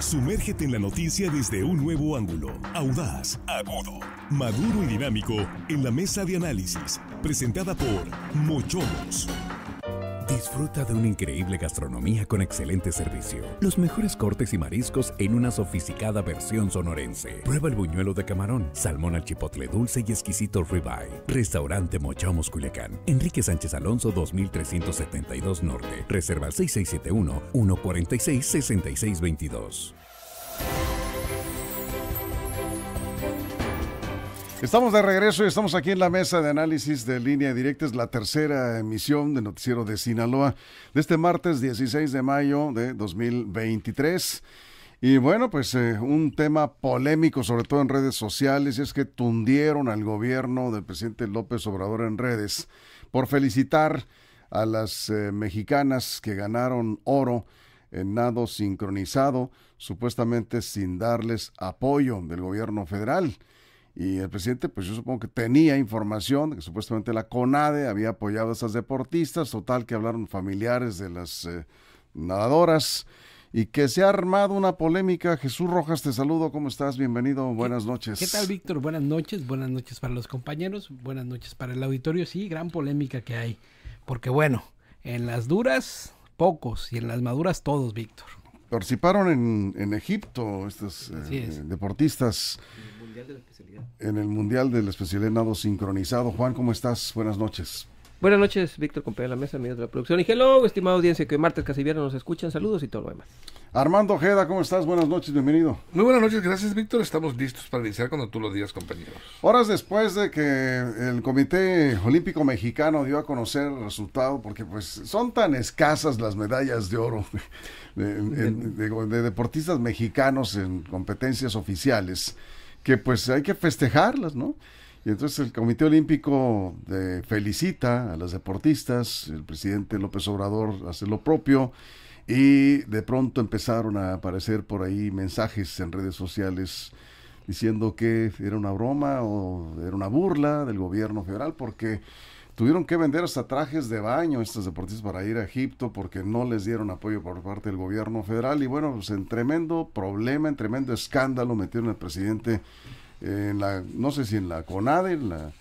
Sumérgete en la noticia desde un nuevo ángulo, audaz, agudo, maduro y dinámico en la mesa de análisis, presentada por Mochomos. Disfruta de una increíble gastronomía con excelente servicio. Los mejores cortes y mariscos en una sofisticada versión sonorense. Prueba el buñuelo de camarón, salmón al chipotle dulce y exquisito ribeye. Restaurante Mochamos Culiacán. Enrique Sánchez Alonso 2372 Norte. Reserva 6671 146 6622. Estamos de regreso y estamos aquí en la mesa de análisis de línea directa. Es la tercera emisión de Noticiero de Sinaloa de este martes 16 de mayo de 2023. Y bueno, pues eh, un tema polémico, sobre todo en redes sociales, y es que tundieron al gobierno del presidente López Obrador en redes por felicitar a las eh, mexicanas que ganaron oro en nado sincronizado, supuestamente sin darles apoyo del gobierno federal. Y el presidente, pues yo supongo que tenía información de que supuestamente la CONADE había apoyado a esas deportistas, total que hablaron familiares de las eh, nadadoras y que se ha armado una polémica. Jesús Rojas, te saludo, ¿cómo estás? Bienvenido, buenas noches. ¿Qué tal, Víctor? Buenas noches, buenas noches para los compañeros, buenas noches para el auditorio. Sí, gran polémica que hay, porque bueno, en las duras, pocos, y en las maduras, todos, Víctor. Participaron en, en Egipto estos eh, deportistas. En el Mundial de la Especialidad Nado Sincronizado. Juan, ¿cómo estás? Buenas noches. Buenas noches, Víctor compañero de la Mesa, medio de la producción. Y hello, estimada audiencia, que martes, casi viernes nos escuchan. Saludos y todo lo demás. Armando Ojeda, ¿cómo estás? Buenas noches, bienvenido. Muy buenas noches, gracias, Víctor. Estamos listos para iniciar cuando tú lo digas, compañeros. Horas después de que el Comité Olímpico Mexicano dio a conocer el resultado, porque pues son tan escasas las medallas de oro de deportistas mexicanos en competencias oficiales que pues hay que festejarlas, ¿no? Y entonces el Comité Olímpico de, eh, felicita a las deportistas, el presidente López Obrador hace lo propio y de pronto empezaron a aparecer por ahí mensajes en redes sociales diciendo que era una broma o era una burla del gobierno federal porque Tuvieron que vender hasta trajes de baño estos deportistas para ir a Egipto porque no les dieron apoyo por parte del gobierno federal. Y bueno, pues en tremendo problema, en tremendo escándalo metieron al presidente en la, no sé si en la CONADE, en la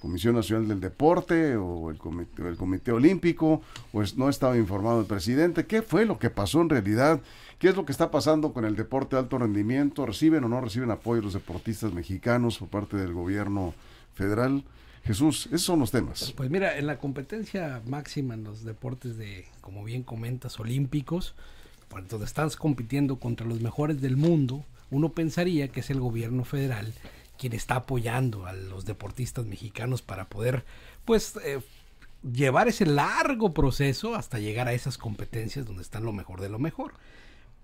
Comisión Nacional del Deporte o el Comité, el comité Olímpico, pues no estaba informado el presidente. ¿Qué fue lo que pasó en realidad? ¿Qué es lo que está pasando con el deporte de alto rendimiento? ¿Reciben o no reciben apoyo los deportistas mexicanos por parte del gobierno federal? Jesús, esos son los temas. Pues, pues mira, en la competencia máxima en los deportes de, como bien comentas, olímpicos, pues donde estás compitiendo contra los mejores del mundo, uno pensaría que es el gobierno federal quien está apoyando a los deportistas mexicanos para poder, pues, eh, llevar ese largo proceso hasta llegar a esas competencias donde están lo mejor de lo mejor.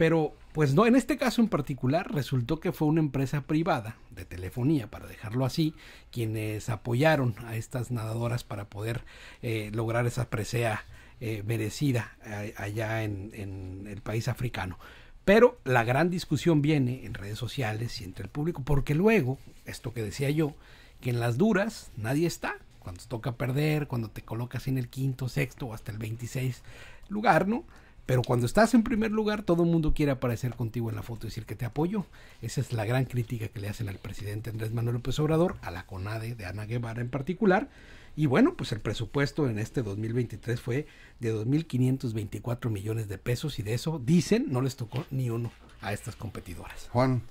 Pero, pues no, en este caso en particular resultó que fue una empresa privada de telefonía, para dejarlo así, quienes apoyaron a estas nadadoras para poder eh, lograr esa presea eh, merecida eh, allá en, el país africano. Pero la gran discusión viene en redes sociales y entre el público, porque luego, esto que decía yo, que en las duras nadie está, cuando te toca perder, cuando te colocas en el quinto, sexto o hasta el 26 lugar, ¿no? Pero cuando estás en primer lugar, todo el mundo quiere aparecer contigo en la foto y decir que te apoyo. Esa es la gran crítica que le hacen al presidente Andrés Manuel López Obrador, a la CONADE de Ana Guevara en particular. Y bueno, pues el presupuesto en este 2023 fue de 2.524 millones de pesos y de eso, dicen, no les tocó ni uno a estas competidoras. Juan.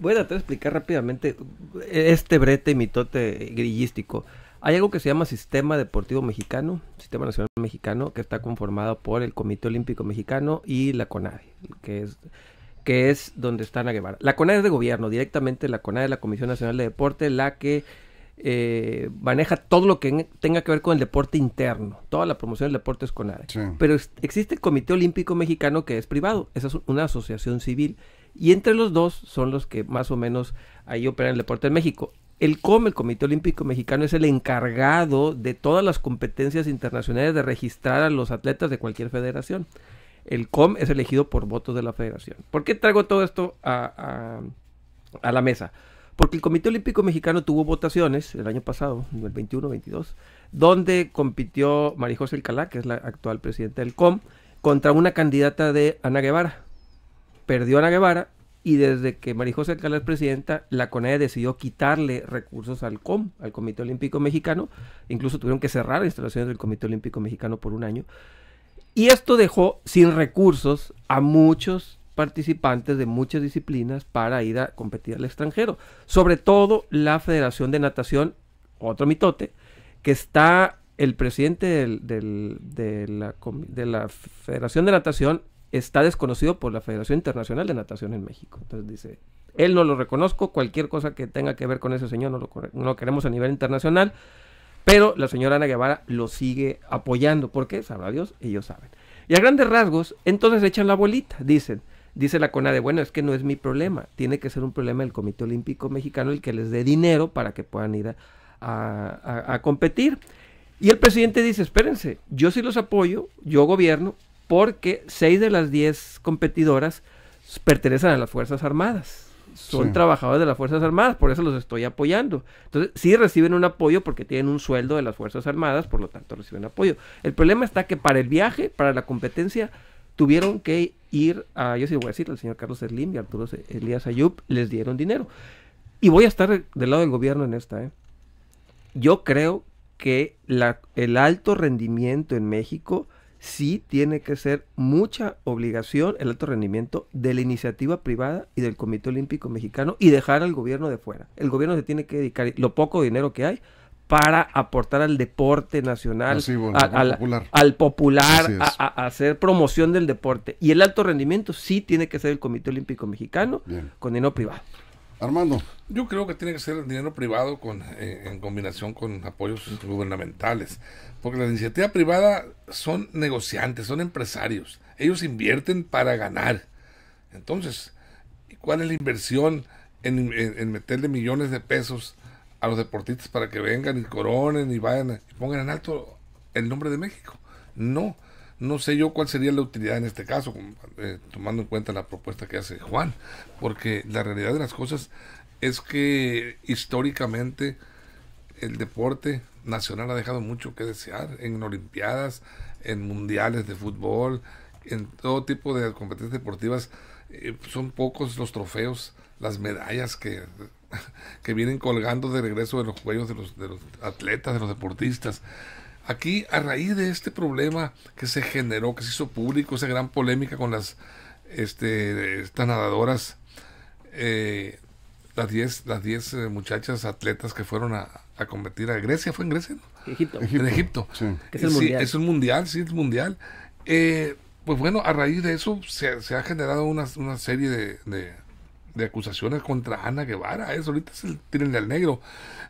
Voy a explicar rápidamente este brete mitote grillístico. Hay algo que se llama Sistema Deportivo Mexicano, Sistema Nacional Mexicano, que está conformado por el Comité Olímpico Mexicano y la CONADE, que es que es donde están a Guevara. La CONADE es de gobierno, directamente la CONADE es la Comisión Nacional de Deporte, la que eh, maneja todo lo que tenga que ver con el deporte interno. Toda la promoción del deporte es CONADE. Pero existe el Comité Olímpico Mexicano que es privado, esa es una asociación civil. Y entre los dos son los que más o menos ahí operan el deporte en México. El COM, el Comité Olímpico Mexicano, es el encargado de todas las competencias internacionales de registrar a los atletas de cualquier federación. El COM es elegido por votos de la federación. ¿Por qué traigo todo esto a, la mesa? Porque el Comité Olímpico Mexicano tuvo votaciones el año pasado, el 21-22, donde compitió María José Alcalá, que es la actual presidenta del COM, contra una candidata de Ana Guevara. Perdió Ana Guevara y desde que María José Alcalá es presidenta, la CONADE decidió quitarle recursos al COM, al Comité Olímpico Mexicano, incluso tuvieron que cerrar instalaciones del Comité Olímpico Mexicano por un año, y esto dejó sin recursos a muchos participantes de muchas disciplinas para ir a competir al extranjero, sobre todo la Federación de Natación, otro mitote, que está el presidente de la Federación de Natación está desconocido por la Federación Internacional de Natación en México. Entonces dice, él no lo reconozco, cualquier cosa que tenga que ver con ese señor no lo, no queremos a nivel internacional, pero la señora Ana Guevara lo sigue apoyando, porque, sabrá Dios, ellos saben. Y a grandes rasgos, entonces echan la bolita, dicen, dice la CONADE, bueno, es que no es mi problema, tiene que ser un problema del Comité Olímpico Mexicano el que les dé dinero para que puedan ir a competir. Y el presidente dice, espérense, yo sí los apoyo, yo gobierno, porque seis de las diez competidoras pertenecen a las Fuerzas Armadas. Son trabajadores de las Fuerzas Armadas, por eso los estoy apoyando. Entonces, sí reciben un apoyo porque tienen un sueldo de las Fuerzas Armadas, por lo tanto reciben apoyo. El problema está que para el viaje, para la competencia, tuvieron que ir a, yo sí voy a decir, el señor Carlos Slim y Arturo Elías Ayub, les dieron dinero. Y voy a estar del lado del gobierno en esta. ¿eh? Yo creo que el alto rendimiento en México sí tiene que ser mucha obligación el alto rendimiento de la iniciativa privada y del Comité Olímpico Mexicano y dejar al gobierno de fuera. El gobierno se tiene que dedicar lo poco dinero que hay para aportar al deporte nacional, al, popular, al popular a, hacer promoción del deporte. Y el alto rendimiento sí tiene que ser el Comité Olímpico Mexicano con dinero privado. Armando. Yo creo que tiene que ser el dinero privado con, eh, en combinación con apoyos gubernamentales, porque la iniciativa privada son negociantes, son empresarios, ellos invierten para ganar. Entonces, ¿cuál es la inversión en, en meterle millones de pesos a los deportistas para que vengan y coronen y vayan y pongan en alto el nombre de México? No, no sé yo cuál sería la utilidad en este caso, eh, tomando en cuenta la propuesta que hace Juan, porque la realidad de las cosas es que históricamente el deporte nacional ha dejado mucho que desear en Olimpiadas, en mundiales de fútbol, en todo tipo de competencias deportivas. Eh, son pocos los trofeos, las medallas que, que vienen colgando de regreso de los juegos de los, de los atletas, de los deportistas. Aquí, a raíz de este problema que se generó, que se hizo público, esa gran polémica con las este, estas nadadoras, las eh, 10 las diez, eh, muchachas atletas que fueron a, a, competir a Grecia, ¿fue en Grecia? Egipto. En Egipto. Sí. Es, el mundial. Sí, es un mundial, sí, mundial. Eh, pues bueno, a raíz de eso se, ha generado una, serie de de acusaciones contra Ana Guevara. Eso ahorita es el al negro.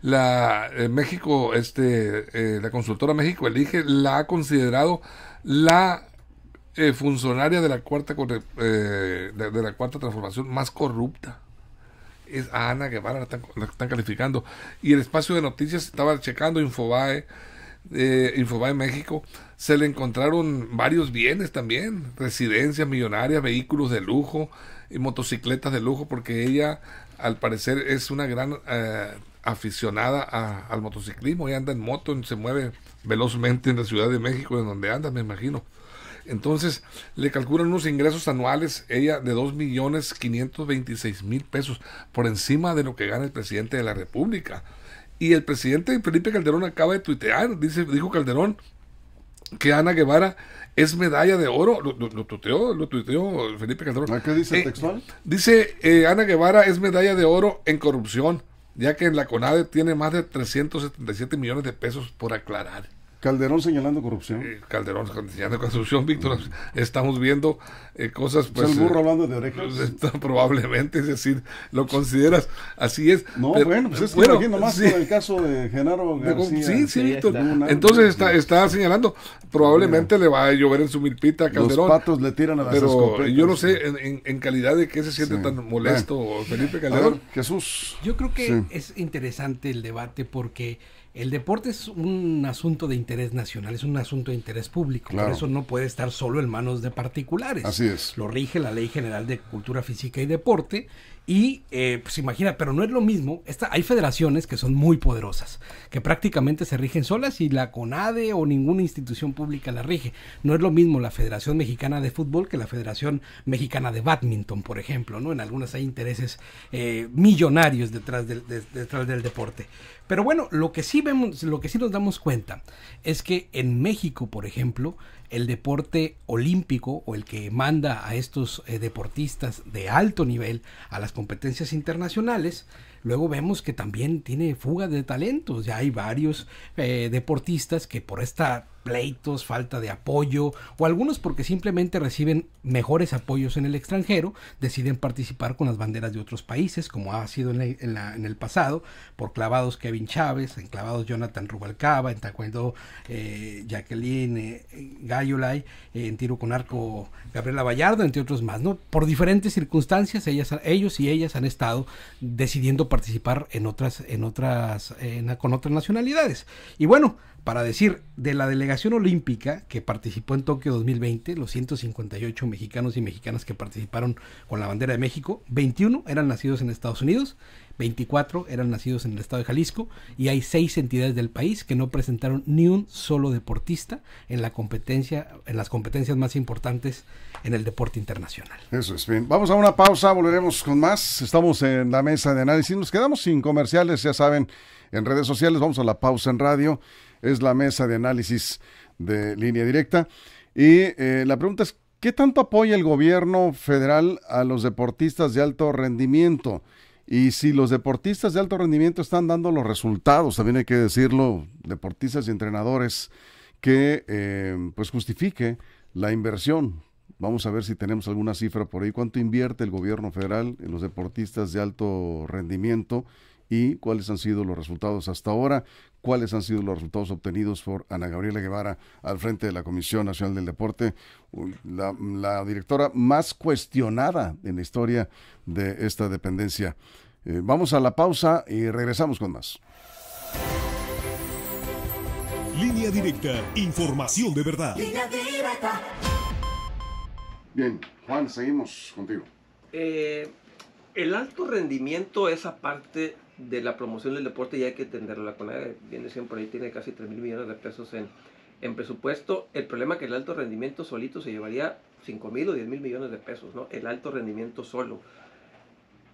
La eh, México, este, eh, la consultora México elige, la ha considerado la eh, funcionaria de la cuarta de, la cuarta transformación más corrupta. Es a Ana Guevara la están, están calificando. Y el espacio de noticias estaba checando Infobae. Eh, Infobae México, se le encontraron varios bienes también, residencias millonarias, vehículos de lujo, y motocicletas de lujo porque ella al parecer es una gran eh, aficionada al motociclismo y anda en moto y se mueve velozmente en la Ciudad de México en donde anda me imagino entonces le calculan unos ingresos anuales ella de dos millones veintiséis mil pesos por encima de lo que gana el presidente de la República y el presidente Felipe Calderón acaba de tuitear dice dijo Calderón que Ana Guevara es medalla de oro. Lo, lo tuteó, Felipe Calderón. qué dice eh, textual? Dice eh, Ana Guevara es medalla de oro en corrupción, ya que en la CONADE tiene más de 377 millones de pesos por aclarar. Calderón señalando corrupción. Eh, Calderón señalando corrupción, Víctor. Estamos viendo eh, cosas. Pues, el burro eh, hablando de orejas. Pues, probablemente, es decir, lo consideras. Así es. No, bueno, pues es bueno, que más el caso de Genaro García. Sí, sí, Víctor. Entonces está, está señalando, probablemente le va a llover en su milpita Calderón. Los patos le tiran a las Pero yo no sé en, calidad de qué se siente tan molesto Felipe Calderón. Jesús. Yo creo que es interesante el debate porque el deporte es un asunto de interés nacional, es un asunto de interés público. Por eso no puede estar solo en manos de particulares. Así es. Lo rige la Ley General de Cultura Física y Deporte y eh, pues imagina, pero no es lo mismo. Esta, hay federaciones que son muy poderosas, que prácticamente se rigen solas y la CONADE o ninguna institución pública la rige. No es lo mismo la Federación Mexicana de Fútbol que la Federación Mexicana de Badminton, por ejemplo. ¿no? En algunas hay intereses eh, millonarios detrás del, detrás del deporte. Pero bueno, lo que sí vemos, lo que sí nos damos cuenta es que en México, por ejemplo, el deporte olímpico o el que manda a estos eh, deportistas de alto nivel a las competencias internacionales, luego vemos que también tiene fuga de talentos. Ya hay varios eh, deportistas que por esta pleitos, falta de apoyo, o algunos porque simplemente reciben mejores apoyos en el extranjero, deciden participar con las banderas de otros países, como ha sido en, el pasado, por clavados Kevin Chávez, enclavados Jonathan Rubalcaba, en taekwondo eh, Jacqueline eh, Gayolay, eh, en tiro con arco Gabriela Vallardo, entre otros más, ¿no? Por diferentes circunstancias, ellos y ellas han estado decidiendo participar en otras, en otras, con otras nacionalidades. Y bueno, para decir de la delegación olímpica que participó en Tokio 2020, los 158 mexicanos y mexicanas que participaron con la bandera de México, 21 eran nacidos en Estados Unidos, 24 eran nacidos en el estado de Jalisco y hay seis entidades del país que no presentaron ni un solo deportista en la competencia en las competencias más importantes en el deporte internacional. Eso es bien. Vamos a una pausa, volveremos con más. Estamos en la mesa de análisis, nos quedamos sin comerciales, ya saben, en redes sociales, vamos a la pausa en radio es la mesa de análisis de línea directa. Y eh, la pregunta es, ¿qué tanto apoya el gobierno federal a los deportistas de alto rendimiento? Y si los deportistas de alto rendimiento están dando los resultados, también hay que decirlo, deportistas y entrenadores, que eh, pues justifique la inversión. Vamos a ver si tenemos alguna cifra por ahí. ¿Cuánto invierte el gobierno federal en los deportistas de alto rendimiento? y cuáles han sido los resultados hasta ahora, cuáles han sido los resultados obtenidos por Ana Gabriela Guevara al frente de la Comisión Nacional del Deporte, la, directora más cuestionada en la historia de esta dependencia. Eh, vamos a la pausa y regresamos con más. Línea directa, información de verdad. Línea directa. Bien, Juan, seguimos contigo. Eh, el alto rendimiento es aparte de la promoción del deporte y hay que tenderlo. La CONADE viene siempre ahí, tiene casi 3 mil millones de pesos en, en presupuesto. El problema es que el alto rendimiento solito se llevaría 5 mil o 10 mil millones de pesos, ¿no? El alto rendimiento solo.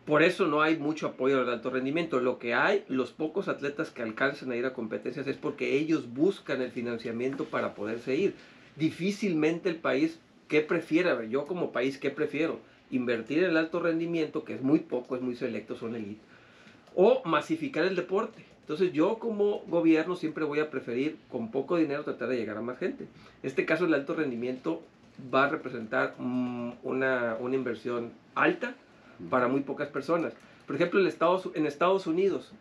Por eso no hay mucho apoyo al alto rendimiento. Lo que hay, los pocos atletas que alcanzan a ir a competencias es porque ellos buscan el financiamiento para poderse ir. Difícilmente el país, ¿qué prefiera? Yo como país, ¿qué prefiero? Invertir en el alto rendimiento, que es muy poco, es muy selecto, son elite o masificar el deporte. Entonces yo como gobierno siempre voy a preferir con poco dinero tratar de llegar a más gente. En este caso el alto rendimiento va a representar mm, una, inversión alta para muy pocas personas. Por ejemplo, en Estados, Unidos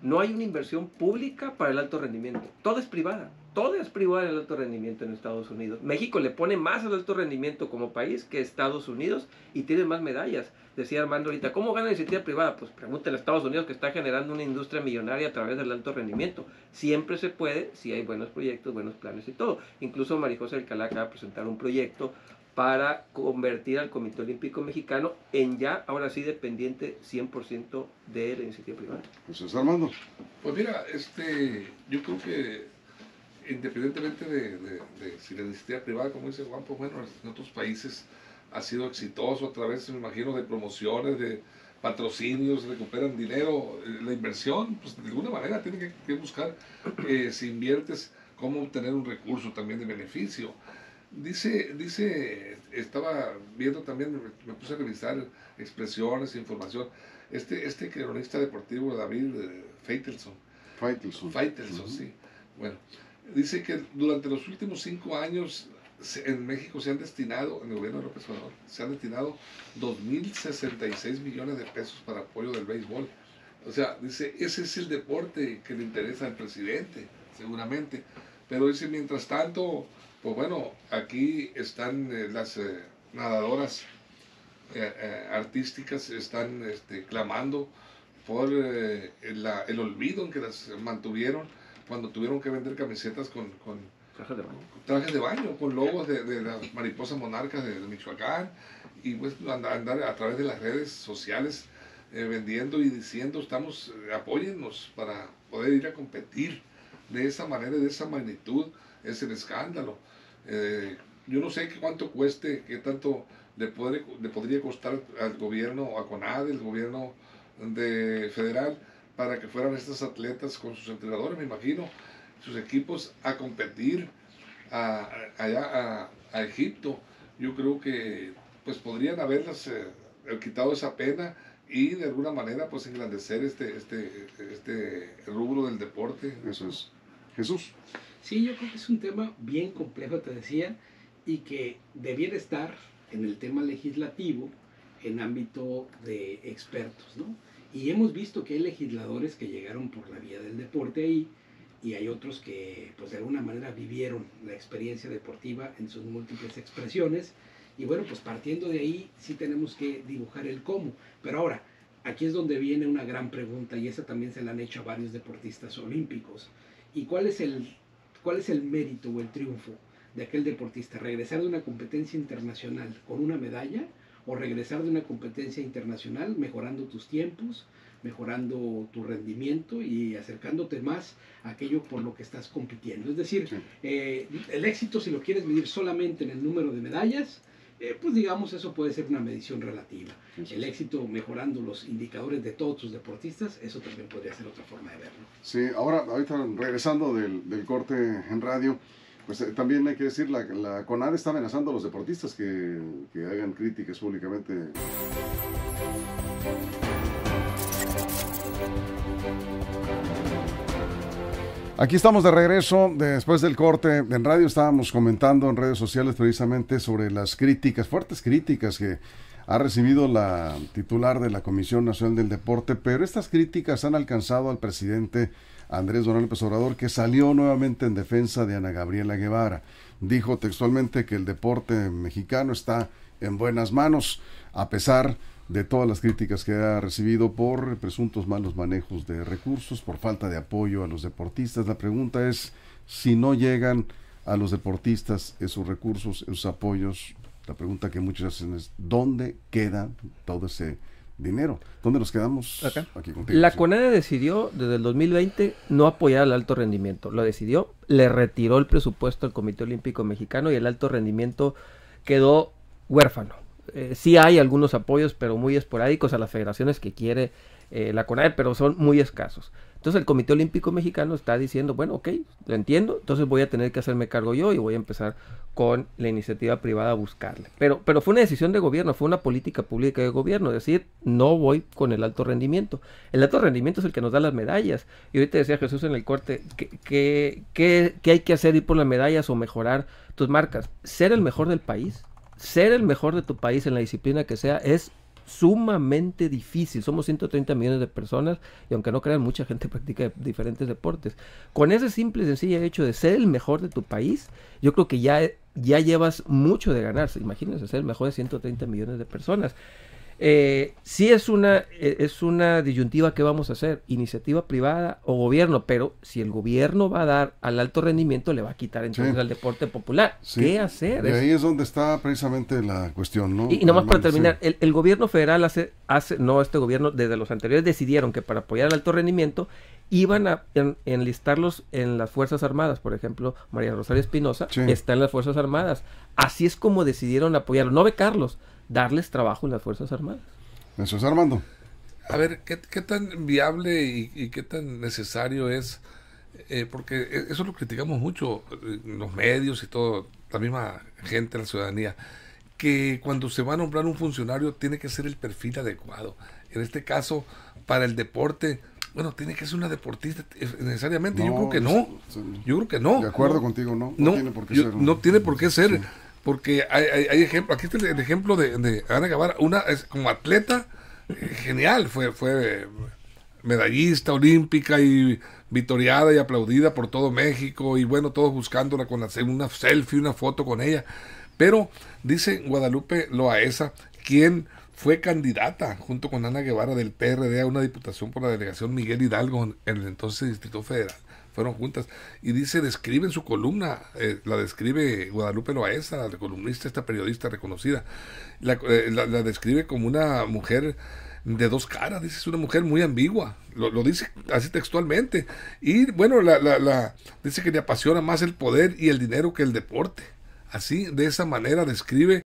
no hay una inversión pública para el alto rendimiento. Todo es privada. Todo es privado en el alto rendimiento en Estados Unidos. México le pone más al alto rendimiento como país que Estados Unidos y tiene más medallas decía Armando ahorita, ¿cómo gana la iniciativa privada? Pues pregúntale a Estados Unidos que está generando una industria millonaria a través del alto rendimiento. Siempre se puede si hay buenos proyectos, buenos planes y todo. Incluso Marijosa Alcalá acaba de presentar un proyecto para convertir al Comité Olímpico Mexicano en ya, ahora sí, dependiente 100% de la iniciativa privada. Pues Armando. Pues mira, este, yo creo que independientemente de, de si la iniciativa privada, como dice Juan, pues bueno, en otros países ha sido exitoso a través, me imagino, de promociones, de patrocinios, recuperan dinero, eh, la inversión, pues de alguna manera tiene que, buscar, que eh, si inviertes, cómo obtener un recurso también de beneficio. Dice, dice, estaba viendo también, me, puse a revisar expresiones, información. Este, este cronista deportivo, David eh, Feitelson. Feitelson. Feitelson, sí. Bueno, dice que durante los últimos cinco años en México se han destinado, en el gobierno de López Obrador, se han destinado 2.066 millones de pesos para apoyo del béisbol. O sea, dice, ese es el deporte que le interesa al presidente, seguramente. Pero dice, mientras tanto, pues bueno, aquí están eh, las eh, nadadoras eh, artísticas, están este, clamando por el olvido en que las mantuvieron cuando tuvieron que vender camisetas con Trajes de baño. Trajes de baño, con logos de, las mariposas monarcas de, Michoacán, y pues andar, a través de las redes sociales eh, vendiendo y diciendo, estamos, eh, apóyennos para poder ir a competir de esa manera, de esa magnitud, es el escándalo. Eh, yo no sé qué cuánto cueste, qué tanto le, le podría costar al gobierno, a CONADE, el gobierno de federal, para que fueran estas atletas con sus entrenadores, me imagino sus equipos a competir a, allá a, Egipto. Yo creo que pues podrían haberlas eh, eh, quitado esa pena y de alguna manera pues engrandecer este, este, este rubro del deporte. Eso es. Jesús. Sí, yo creo que es un tema bien complejo, te decía, y que debiera estar en el tema legislativo, en ámbito de expertos, ¿no? Y hemos visto que hay legisladores que llegaron por la vía del deporte ahí, y hay otros que pues de alguna manera vivieron la experiencia deportiva en sus múltiples expresiones y bueno pues partiendo de ahí sí tenemos que dibujar el cómo pero ahora aquí es donde viene una gran pregunta y esa también se la han hecho a varios deportistas olímpicos y cuál es el cuál es el mérito o el triunfo de aquel deportista regresar de una competencia internacional con una medalla o regresar de una competencia internacional mejorando tus tiempos mejorando tu rendimiento y acercándote más a aquello por lo que estás compitiendo. Es decir, eh, el éxito, si lo quieres medir solamente en el número de medallas, eh, pues digamos eso puede ser una medición relativa. El éxito mejorando los indicadores de todos tus deportistas, eso también podría ser otra forma de verlo. Sí, ahora, ahorita regresando del, corte en radio, pues eh, también hay que decir, la, la está amenazando a los deportistas que, que hagan críticas públicamente. Aquí estamos de regreso después del corte. En radio estábamos comentando en redes sociales precisamente sobre las críticas, fuertes críticas que ha recibido la titular de la Comisión Nacional del Deporte, pero estas críticas han alcanzado al presidente Andrés Donald López Obrador, que salió nuevamente en defensa de Ana Gabriela Guevara. Dijo textualmente que el deporte mexicano está en buenas manos, a pesar de todas las críticas que ha recibido por presuntos malos manejos de recursos, por falta de apoyo a los deportistas. La pregunta es si no llegan a los deportistas esos recursos, esos apoyos. La pregunta que muchos hacen es ¿dónde queda todo ese dinero? ¿Dónde nos quedamos aquí contigo? La CONADE decidió desde el 2020 no apoyar al alto rendimiento. Lo decidió, le retiró el presupuesto al Comité Olímpico Mexicano y el alto rendimiento quedó huérfano si eh, sí hay algunos apoyos, pero muy esporádicos a las federaciones que quiere eh, la CONAE, pero son muy escasos. Entonces el Comité Olímpico Mexicano está diciendo, bueno, ok, lo entiendo, entonces voy a tener que hacerme cargo yo y voy a empezar con la iniciativa privada a buscarle. Pero, pero fue una decisión de gobierno, fue una política pública de gobierno, es decir, no voy con el alto rendimiento. El alto rendimiento es el que nos da las medallas. Y ahorita decía Jesús en el corte, que hay que hacer ir por las medallas o mejorar tus marcas? Ser el mejor del país, ser el mejor de tu país en la disciplina que sea es sumamente difícil. Somos 130 millones de personas y aunque no crean, mucha gente practica diferentes deportes. Con ese simple y sencillo hecho de ser el mejor de tu país, yo creo que ya, ya llevas mucho de ganarse. Imagínense ser el mejor de 130 millones de personas. Eh, sí es una, eh, es una disyuntiva que vamos a hacer, iniciativa privada o gobierno, pero si el gobierno va a dar al alto rendimiento, le va a quitar entonces al deporte popular. ¿Qué hacer? y ahí es donde está precisamente la cuestión, ¿no? Y, nomás para terminar, el, gobierno federal hace, hace, no, este gobierno, desde los anteriores decidieron que para apoyar al alto rendimiento iban a enlistarlos en las Fuerzas Armadas, por ejemplo, María Rosario Espinosa está en las Fuerzas Armadas. Así es como decidieron apoyarlo, no ve Carlos darles trabajo en las Fuerzas Armadas. Eso es Armando. A ver, ¿qué, tan viable y, qué tan necesario es? Eh, porque e, eso lo criticamos mucho eh, los medios y todo, la misma gente, la ciudadanía, que cuando se va a nombrar un funcionario tiene que ser el perfil adecuado. En este caso, para el deporte, bueno, tiene que ser una deportista eh, necesariamente. yo creo que no. Yo creo que no. De acuerdo contigo, no. No, tiene por qué ser. No tiene por qué ser porque hay, hay, ejemplo, aquí está el, ejemplo de, Ana Guevara, una como atleta eh, genial, fue, fue medallista olímpica y vitoriada y aplaudida por todo México y bueno, todos buscándola con hacer una selfie, una foto con ella. Pero dice Guadalupe Loaesa, quien fue candidata junto con Ana Guevara del PRD a una diputación por la delegación Miguel Hidalgo en el entonces Distrito Federal fueron juntas. Y dice, describe en su columna, eh, la describe Guadalupe Loaesa, la columnista, esta periodista reconocida, eh, la, describe como una mujer de dos caras, dice, es una mujer muy ambigua, lo, dice así textualmente. Y bueno, la, dice que le apasiona más el poder y el dinero que el deporte. Así, de esa manera describe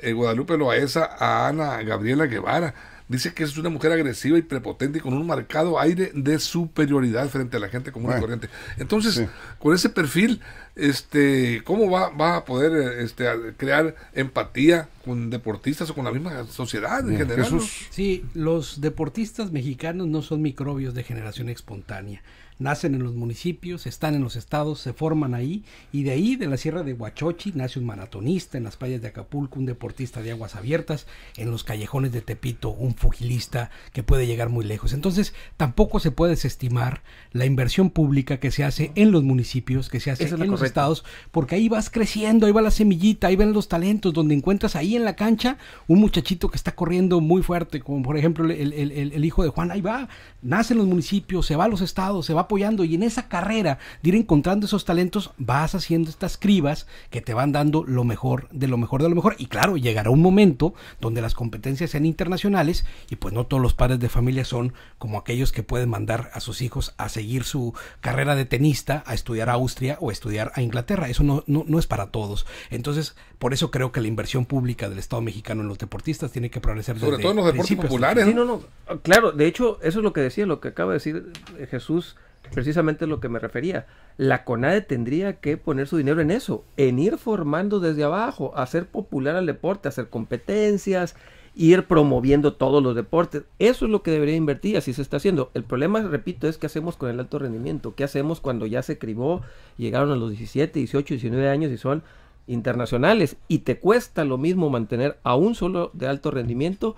eh, Guadalupe Loaesa a Ana Gabriela Guevara Dice que es una mujer agresiva y prepotente y con un marcado aire de superioridad frente a la gente común y corriente. Entonces, con ese perfil, este, ¿cómo va, a poder este, crear empatía con deportistas o con la misma sociedad en general? Sí, los deportistas mexicanos no son microbios de generación espontánea nacen en los municipios, están en los estados, se forman ahí y de ahí, de la Sierra de Huachochi, nace un maratonista, en las playas de Acapulco un deportista de aguas abiertas, en los callejones de Tepito un fujilista que puede llegar muy lejos. Entonces, tampoco se puede desestimar la inversión pública que se hace en los municipios, que se hace en los estados, porque ahí vas creciendo, ahí va la semillita, ahí ven los talentos, donde encuentras ahí en la cancha un muchachito que está corriendo muy fuerte, como por ejemplo el, hijo de Juan, ahí va, nace en los municipios, se va a los estados, se va apoyando y en esa carrera de ir encontrando esos talentos vas haciendo estas cribas que te van dando lo mejor de lo mejor de lo mejor. Y claro, llegará un momento donde las competencias sean internacionales y pues no todos los padres de familia son como aquellos que pueden mandar a sus hijos a seguir su carrera de tenista, a estudiar a Austria o a estudiar a Inglaterra. Eso no, no, no es para todos. Entonces, por eso creo que la inversión pública del Estado mexicano en los deportistas tiene que prevalecer. Sobre todo en los deportes populares. Sí, no, no. Claro, de hecho, eso es lo que decía, lo que acaba de decir eh, Jesús precisamente lo que me refería. La CONADE tendría que poner su dinero en eso, en ir formando desde abajo, hacer popular al deporte, hacer competencias, ir promoviendo todos los deportes. Eso es lo que debería invertir, así se está haciendo. El problema, repito, es qué hacemos con el alto rendimiento, qué hacemos cuando ya se cribó, llegaron a los 17, 18, 19 años y son internacionales y te cuesta lo mismo mantener a un solo de alto rendimiento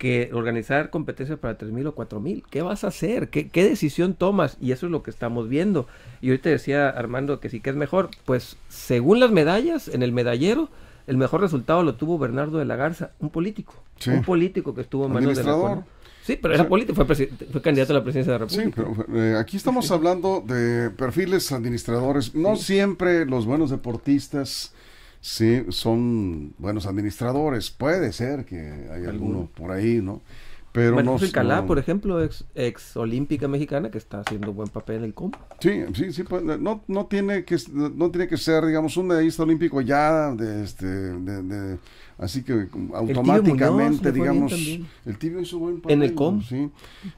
que organizar competencias para 3.000 o 4.000. ¿Qué vas a hacer? ¿Qué, decisión tomas? Y eso es lo que estamos viendo. Y ahorita decía Armando que sí que es mejor. Pues según las medallas, en el medallero, el mejor resultado lo tuvo Bernardo de la Garza, un político. Un político que estuvo en manos de la Sí, pero era político, fue, candidato a la presidencia de la República. Sí, pero eh, aquí estamos hablando de perfiles administradores. No siempre los buenos deportistas sí son buenos administradores. Puede ser que hay alguno, alguno por ahí, ¿no? Pero por ejemplo, ex, ex, olímpica mexicana que está haciendo buen papel en el Com. Sí, sí, sí, pues, no, tiene que no tiene que ser, digamos, un medallista olímpico ya de este de, así que automáticamente, digamos, el tibio hizo buen papel en el Com. sí.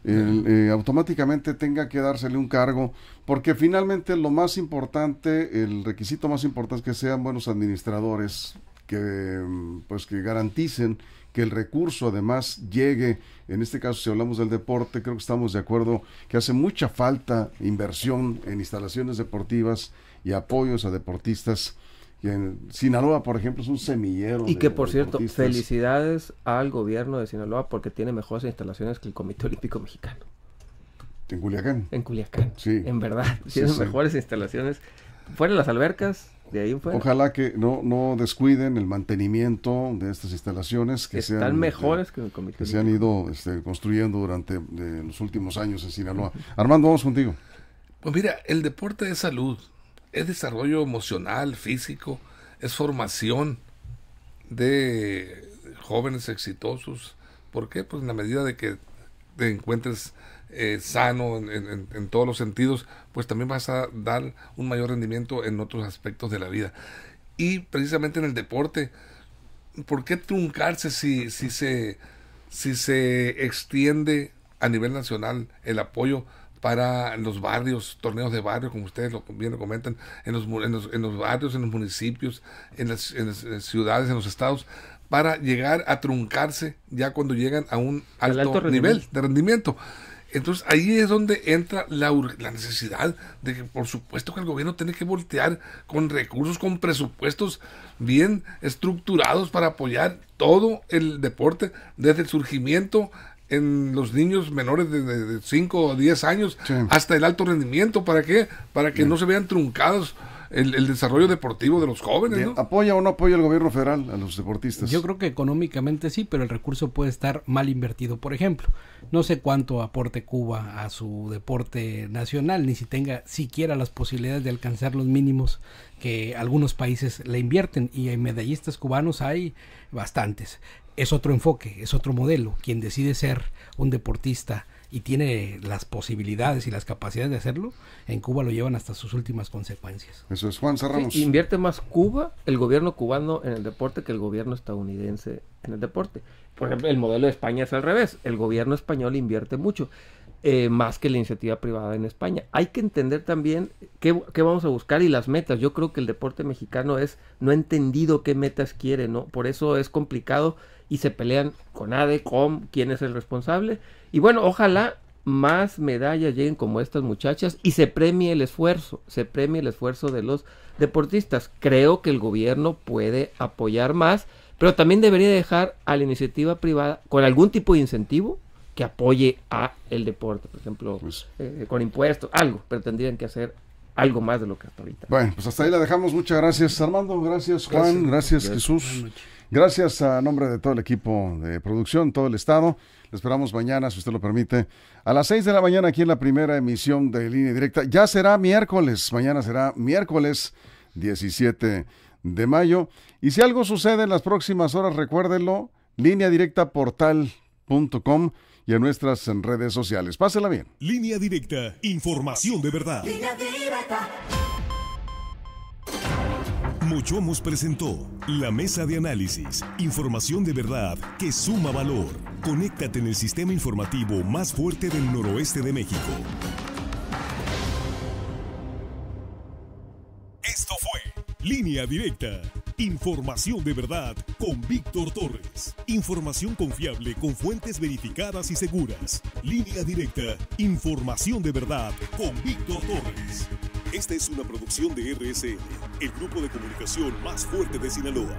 Eh, automáticamente tenga que dársele un cargo porque finalmente lo más importante, el requisito más importante es que sean buenos administradores que pues que garanticen que el recurso además llegue, en este caso si hablamos del deporte, creo que estamos de acuerdo que hace mucha falta inversión en instalaciones deportivas y apoyos a deportistas. Y en Sinaloa, por ejemplo, es un semillero. Y que, por cierto, felicidades al gobierno de Sinaloa porque tiene mejores instalaciones que el Comité Olímpico Mexicano. En Culiacán. En Culiacán. Sí. En verdad. mejores instalaciones. Fuera las albercas, Ojalá que no, no descuiden el mantenimiento de estas instalaciones que este, mejores que, se han ido este, construyendo durante los últimos años en Sinaloa. Armando, vamos contigo. Pues mira, el deporte es salud, es desarrollo emocional, físico, es formación de jóvenes exitosos. ¿Por qué? Pues en la medida de que te encuentres eh, sano en, todos los sentidos, pues también vas a dar un mayor rendimiento en otros aspectos de la vida. Y precisamente en el deporte, ¿por qué truncarse si, si, se, si se extiende a nivel nacional el apoyo? para los barrios, torneos de barrio, como ustedes lo, bien lo comentan, en los, en los, barrios, en los municipios, en las, ciudades, en los estados, para llegar a truncarse ya cuando llegan a un alto nivel de rendimiento. Entonces ahí es donde entra la, la, necesidad de que por supuesto que el gobierno tiene que voltear con recursos, con presupuestos bien estructurados para apoyar todo el deporte desde el surgimiento en los niños menores de 5 o 10 años hasta el alto rendimiento. ¿Para qué? Para que no se vean truncados el, desarrollo deportivo de los jóvenes. ¿Apoya o no apoya el gobierno federal a los deportistas? Yo creo que económicamente sí, pero el recurso puede estar mal invertido. Por ejemplo, no sé cuánto aporte Cuba a su deporte nacional, ni si tenga siquiera las posibilidades de alcanzar los mínimos que algunos países le invierten y hay medallistas cubanos hay bastantes. Es otro enfoque, es otro modelo. Quien decide ser un deportista y tiene las posibilidades y las capacidades de hacerlo, en Cuba lo llevan hasta sus últimas consecuencias. Eso es Juan Serramos. invierte más Cuba, el gobierno cubano en el deporte que el gobierno estadounidense en el deporte. Por ejemplo, el modelo de España es al revés. El gobierno español invierte mucho. Eh, más que la iniciativa privada en España. Hay que entender también qué, qué, vamos a buscar y las metas. Yo creo que el deporte mexicano es no entendido qué metas quiere, ¿no? Por eso es complicado y se pelean con ADE, con quién es el responsable. Y bueno, ojalá más medallas lleguen como estas muchachas y se premie el esfuerzo, se premie el esfuerzo de los deportistas. Creo que el gobierno puede apoyar más, pero también debería dejar a la iniciativa privada con algún tipo de incentivo que apoye a el deporte, por ejemplo, pues eh, con impuestos, algo, pero tendrían que hacer algo más de lo que hasta ahorita. Bueno, pues hasta ahí la dejamos. Muchas gracias Armando, gracias Juan, gracias Jesús. Gracias a nombre de todo el equipo de producción, todo el Estado. Le esperamos mañana, si usted lo permite, a las 6 de la mañana aquí en la primera emisión de Línea Directa. Ya será miércoles, mañana será miércoles 17 de mayo. Y si algo sucede en las próximas horas, recuérdenlo, línea directa portal.com y en nuestras redes sociales. Pásela bien. Línea Directa, información de verdad. Muchomos presentó la mesa de análisis, información de verdad que suma valor. Conéctate en el sistema informativo más fuerte del noroeste de México. Esto fue Línea Directa. Información de verdad con Víctor Torres. Información confiable con fuentes verificadas y seguras. Línea Directa. Información de verdad con Víctor Torres. Esta es una producción de RSN, el grupo de comunicación más fuerte de Sinaloa.